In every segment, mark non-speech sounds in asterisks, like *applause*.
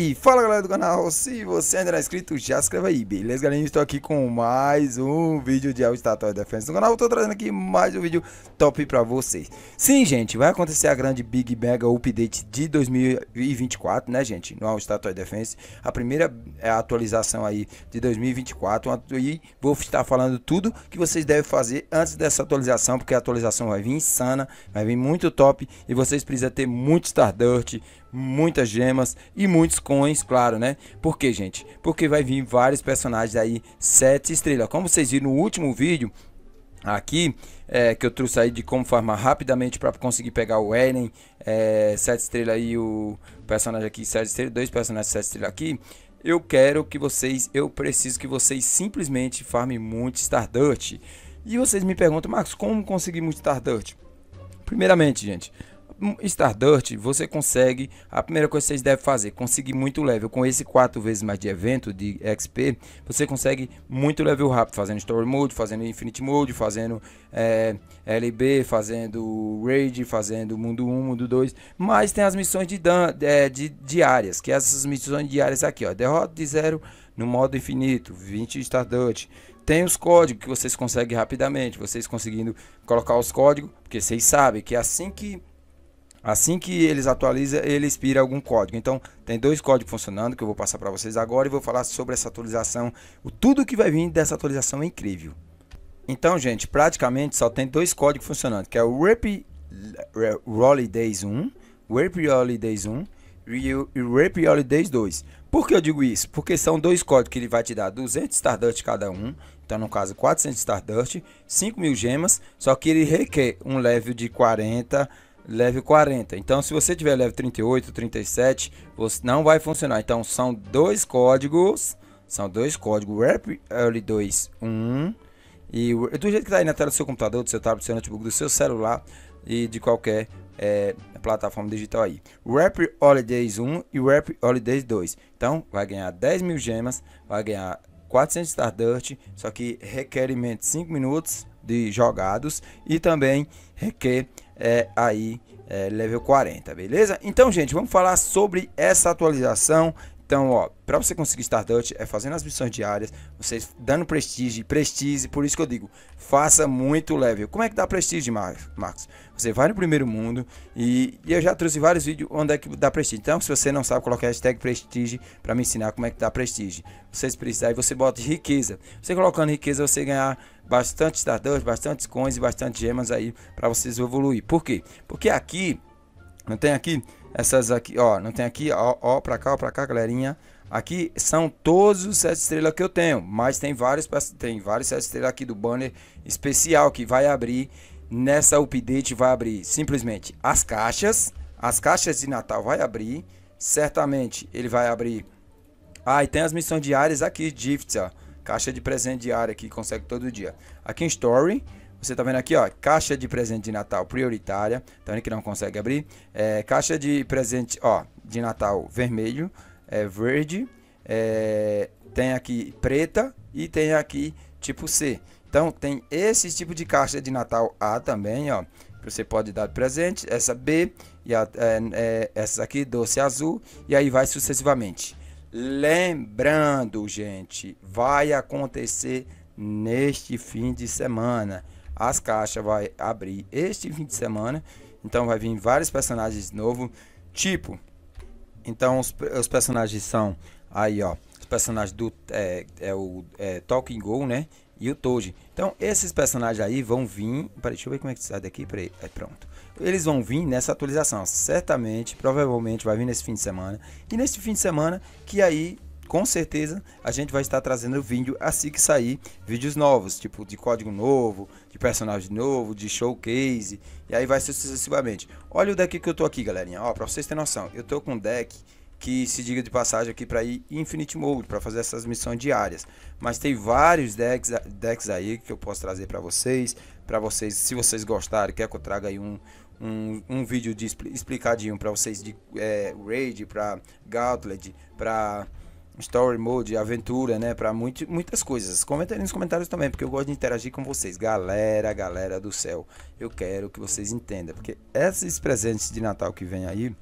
E fala galera do canal, se você ainda não é inscrito, já se inscreva aí, beleza galera? Estou aqui com mais um vídeo de All-Statue Defense no canal, estou trazendo aqui mais um vídeo top pra vocês Sim gente, vai acontecer a grande Big Mega Update de 2024, né gente? No All-Statue Defense, a primeira é atualização aí de 2024 E vou estar falando tudo que vocês devem fazer antes dessa atualização, porque a atualização vai vir insana, vai vir muito top E vocês precisam ter muito Stardust, muitas gemas e muitos claro, né? Por gente? Porque vai vir vários personagens aí, 7 estrelas. Como vocês viram no último vídeo, aqui é, que eu trouxe aí de como farmar rapidamente para conseguir pegar o Eren é, 7 estrelas e o personagem aqui 7 estrelas, dois personagens 7 estrelas aqui eu quero que vocês, eu preciso que vocês simplesmente farmem muito Stardust e vocês me perguntam, Marcos, como conseguir muito Stardust? Primeiramente, gente, Stardust, você consegue, a primeira coisa que vocês devem fazer, conseguir muito level. Com esse 4 vezes mais de evento, de XP, você consegue muito level rápido, fazendo Story Mode, fazendo Infinite Mode, fazendo é, eh, LB, fazendo Raid, fazendo Mundo 1, Mundo 2. Mas tem as missões de, dan eh, de diárias, que é essas missões diárias aqui, ó. Derrota de zero no modo infinito, 20 Stardust. Tem os códigos que vocês conseguem rapidamente, vocês conseguindo colocar os códigos, porque vocês sabem que assim que Assim que eles atualizam, ele expira algum código. Então, tem dois códigos funcionando que eu vou passar para vocês agora e vou falar sobre essa atualização. Tudo que vai vir dessa atualização é incrível. Então, gente, praticamente só tem dois códigos funcionando, que é o Rap Holidays 1, Rap Days 1 e o Rap Days 2. Por que eu digo isso? Porque são dois códigos que ele vai te dar 200 Stardust cada um, então no caso 400 Stardust, 5 mil gemas, só que ele requer um level de 40 leve 40. Então, se você tiver leve 38, 37, você não vai funcionar. Então, são dois códigos, são dois códigos, rep L21 um, e do jeito que tá aí na tela do seu computador, do seu tablet, do seu notebook, do seu celular e de qualquer é, plataforma digital aí. Rap Holidays 1 e Rap Holidays 2. Então, vai ganhar 10 mil gemas, vai ganhar 400 Stardust, só que requerimento 5 minutos de jogados e também requer é, aí é, level 40, beleza? Então, gente, vamos falar sobre essa atualização então, ó, para você conseguir Stardust é fazendo as missões diárias, você dando prestígio, prestígio, por isso que eu digo, faça muito level. Como é que dá prestígio, Marcos? Você vai no primeiro mundo e, e eu já trouxe vários vídeos onde é que dá prestígio. Então, se você não sabe, coloque a hashtag prestígio para me ensinar como é que dá prestígio. Vocês precisam, aí você bota riqueza. Você colocando riqueza, você ganhar bastante Stardust, bastante coins e bastante gemas aí para vocês evoluir. Por quê? Porque aqui não tem aqui essas aqui, ó. Não tem aqui, ó, ó pra cá, ó pra cá, galerinha. Aqui são todos os sete estrelas que eu tenho, mas tem vários, tem vários sete estrelas aqui do banner especial que vai abrir nessa update, vai abrir simplesmente as caixas, as caixas de Natal vai abrir, certamente ele vai abrir. Ah, e tem as missões diárias aqui, gifts, ó, caixa de presente diária que consegue todo dia. Aqui em Story, você está vendo aqui, ó, caixa de presente de Natal prioritária. Tá vendo que não consegue abrir? É, caixa de presente, ó, de Natal vermelho, é, verde, é, tem aqui preta e tem aqui tipo C. Então tem esse tipo de caixa de Natal A também, ó, que você pode dar de presente. Essa B e a, é, é essa aqui doce azul e aí vai sucessivamente. Lembrando, gente, vai acontecer neste fim de semana. As caixas vai abrir este fim de semana. Então vai vir vários personagens novo, tipo. Então os, os personagens são aí, ó, os personagens do é, é o é, Talking Go, né? E o Toad. Então esses personagens aí vão vir, peraí, deixa eu ver como é que sai daqui, peraí, é pronto. Eles vão vir nessa atualização, certamente, provavelmente vai vir nesse fim de semana. E nesse fim de semana que aí com certeza a gente vai estar trazendo vídeo assim que sair vídeos novos, tipo de código novo, de personagem novo, de showcase, e aí vai sucessivamente. Olha o deck que eu tô aqui, galerinha. Ó, pra vocês terem noção, eu tô com um deck que se diga de passagem aqui para ir Infinite Mode, para fazer essas missões diárias. Mas tem vários decks, decks aí que eu posso trazer para vocês, para vocês, se vocês gostarem, quer que eu traga aí um um, um vídeo de explicadinho para vocês de é, raid, para gauntlet, para story mode, aventura, né? Pra muito, muitas coisas. Comenta aí nos comentários também, porque eu gosto de interagir com vocês. Galera, galera do céu, eu quero que vocês entendam. Porque esses presentes de Natal que vem aí,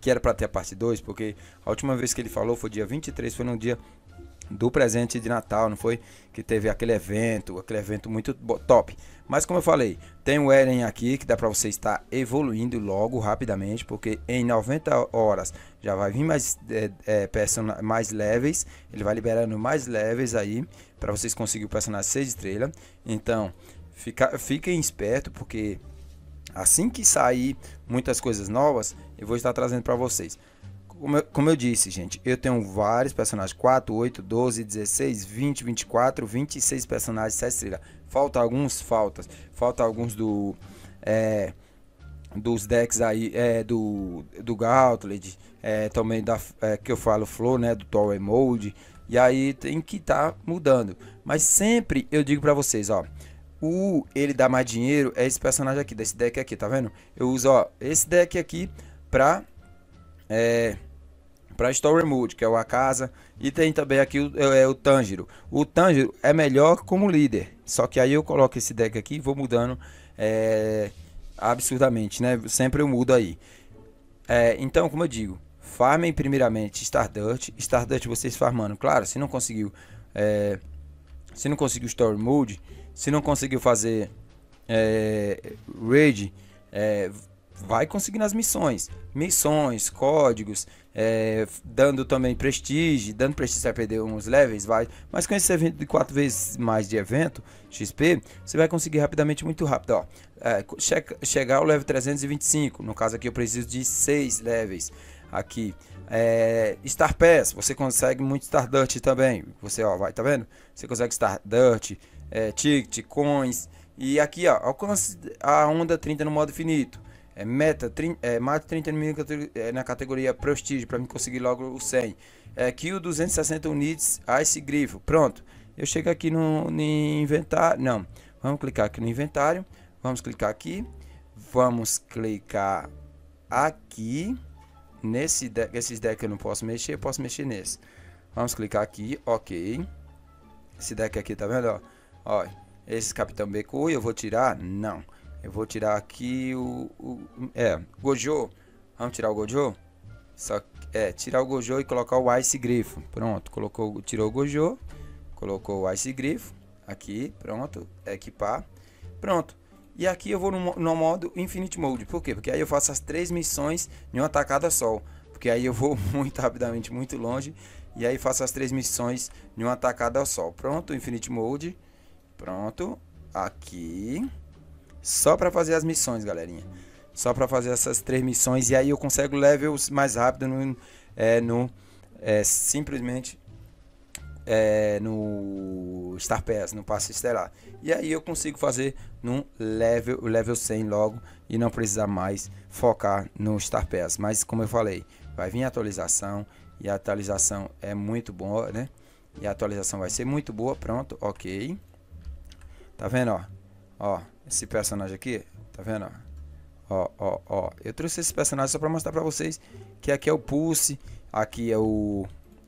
que era pra ter a parte 2, porque a última vez que ele falou foi dia 23, foi no dia do presente de Natal, não foi? Que teve aquele evento, aquele evento muito top. Mas como eu falei, tem o Eren aqui que dá para você estar evoluindo logo, rapidamente, porque em 90 horas já vai vir mais, é, é, person... mais levels, ele vai liberando mais levels aí, para vocês conseguirem o personagem 6 estrelas. Então, fica, fiquem esperto, porque assim que sair muitas coisas novas, eu vou estar trazendo para vocês como eu, como eu disse, gente, eu tenho vários personagens: 4, 8, 12, 16, 20, 24, 26 personagens, 7 estrelas. Falta alguns, faltas. Falta alguns do. É, dos decks aí, é, do, do Gauntlet, é, também da é, que eu falo Flow, né, do Tower Mode. E aí tem que estar tá mudando. Mas sempre eu digo pra vocês, ó. O ele dá mais dinheiro é esse personagem aqui, desse deck aqui, tá vendo? Eu uso, ó, esse deck aqui pra. É, para Story Mode, que é o Akasa, e tem também aqui o, é, o Tanjiro. O Tanjiro é melhor como líder, só que aí eu coloco esse deck aqui e vou mudando é, absurdamente, né? Sempre eu mudo aí. É, então, como eu digo, farmem primeiramente Stardust. Stardust vocês farmando, claro, se não conseguiu, é, se não conseguiu Story Mode, se não conseguiu fazer é, Raid, é, vai conseguindo as missões. Missões, códigos, é, dando também prestígio, dando prestígio, você vai perder uns levels, vai. Mas com esse evento de 4 vezes mais de evento, XP, você vai conseguir rapidamente, muito rápido, ó. É, che chegar ao level 325, no caso aqui eu preciso de 6 levels aqui. É, Star Pass, você consegue muito Stardust também. Você, ó, vai, tá vendo? Você consegue Stardust, é, Ticket, Coins. E aqui, ó, alcance a onda 30 no modo finito é, meta, é, mate 30 mil é, na categoria Prestige para me conseguir logo o 100. É, o 260 units Ice Grifo. Pronto. Eu chego aqui no, no inventário. Não. Vamos clicar aqui no inventário. Vamos clicar aqui. Vamos clicar aqui. Nesse deck, esses decks eu não posso mexer. Eu posso mexer nesse. Vamos clicar aqui. Ok. Esse deck aqui tá vendo? Ó, esse Capitão Beco eu vou tirar? Não. Eu vou tirar aqui o, o é, Gojo. Vamos tirar o Gojo? Só é, tirar o Gojo e colocar o Ice Grifo. Pronto, colocou, tirou o Gojo, colocou o Ice Grifo aqui, pronto, é equipar. Pronto. E aqui eu vou no, no, modo Infinite Mode. Por quê? Porque aí eu faço as três missões em uma tacada só. Porque aí eu vou *laughs* muito rapidamente, muito longe. E aí faço as três missões em uma tacada só. Pronto, Infinite Mode. Pronto. Aqui. Só para fazer as missões, galerinha. Só para fazer essas três missões. E aí eu consigo levels mais rápido no. É, no é, simplesmente é, no Star Pass, no Passe Estelar. E aí eu consigo fazer num level, level 100 logo e não precisar mais focar no Star Pass. Mas como eu falei, vai vir atualização e a atualização é muito boa, né? E a atualização vai ser muito boa, pronto, ok. Tá vendo, ó? Ó, esse personagem aqui, tá vendo? Ó, ó, ó. Eu trouxe esse personagem só para mostrar para vocês que aqui é o Pulse, aqui é o,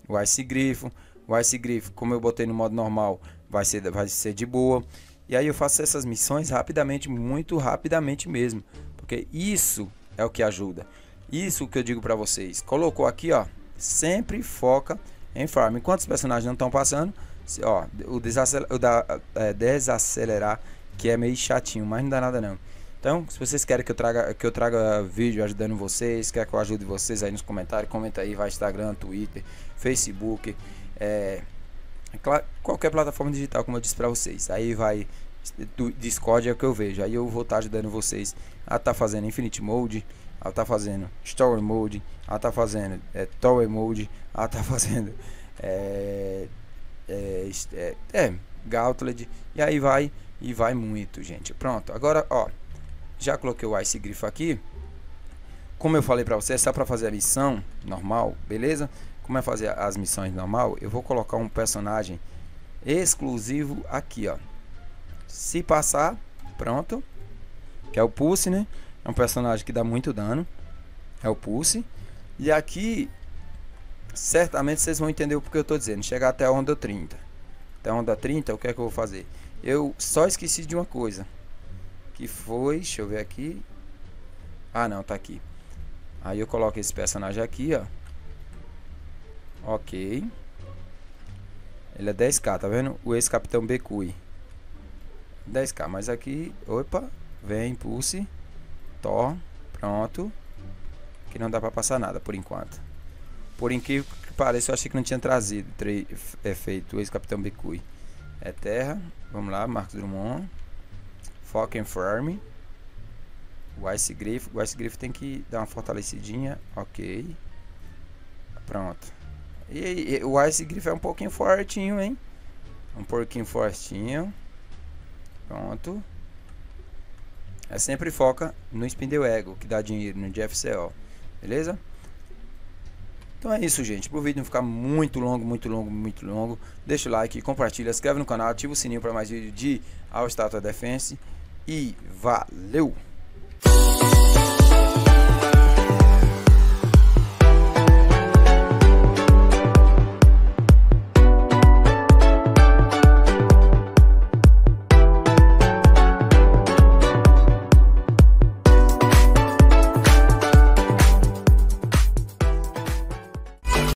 o Ice Grifo. O Ice Grifo, como eu botei no modo normal, vai ser, vai ser de boa. E aí eu faço essas missões rapidamente, muito rapidamente mesmo. Porque isso é o que ajuda. Isso que eu digo para vocês. Colocou aqui, ó. Sempre foca em farm. Enquanto os personagens não estão passando, ó, o, desaceler, o da, é, desacelerar que é meio chatinho, mas não dá nada não. Então, se vocês querem que eu traga, que eu traga vídeo ajudando vocês, quer que eu ajude vocês aí nos comentários, comenta aí, vai Instagram, Twitter, Facebook, é, é qualquer plataforma digital, como eu disse para vocês. Aí vai Discord é o que eu vejo. Aí eu vou estar tá ajudando vocês a tá fazendo Infinity Mode, a tá fazendo Story Mode, a tá fazendo é, Tower Mode, a tá *laughs* fazendo é, é, é, é Gauntlet, e aí vai e vai muito, gente. Pronto, agora, ó. Já coloquei o Ice Grifo aqui. Como eu falei pra vocês, é só pra fazer a missão normal, beleza? Como é fazer as missões normal, eu vou colocar um personagem exclusivo aqui, ó. Se passar, pronto. Que é o Pulse, né? É um personagem que dá muito dano. É o Pulse. E aqui, certamente vocês vão entender o que eu estou dizendo. Chegar até a onda 30. Até a onda 30, o que é que eu vou fazer? Eu só esqueci de uma coisa. Que foi, deixa eu ver aqui. Ah, não, tá aqui. Aí eu coloco esse personagem aqui, ó. Ok. Ele é 10k, tá vendo? O ex-capitão Bekui. 10k, mas aqui, opa, vem, pulse, Thor, pronto. Que não dá pra passar nada por enquanto. Por incrível que pareça, eu achei que não tinha trazido efeito é, o ex-capitão Bekui. É terra. Vamos lá, Marcos Drummond. foca Falkenfarm. Weiss Griff. Ice Griff tem que dar uma fortalecidinha. Ok. Pronto. E, e o Ice Griff é um pouquinho fortinho, hein? Um pouquinho fortinho. Pronto. É sempre foca no Spindle Ego, que dá dinheiro no GFCO. Beleza? Então é isso, gente. Para o vídeo não ficar muito longo, muito longo, muito longo, deixa o like, compartilha, se inscreve no canal, ativa o sininho para mais vídeos de All Stata Defense. E valeu!